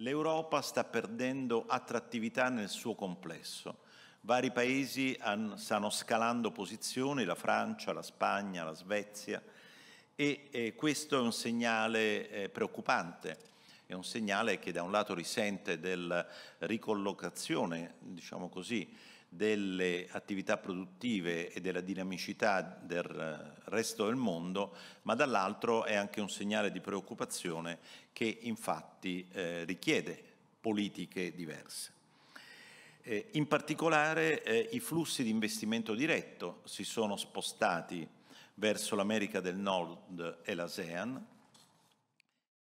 L'Europa sta perdendo attrattività nel suo complesso. Vari paesi stanno scalando posizioni, la Francia, la Spagna, la Svezia, e questo è un segnale eh, preoccupante è un segnale che da un lato risente della ricollocazione, diciamo così, delle attività produttive e della dinamicità del resto del mondo, ma dall'altro è anche un segnale di preoccupazione che infatti eh, richiede politiche diverse. Eh, in particolare eh, i flussi di investimento diretto si sono spostati verso l'America del Nord e l'ASEAN,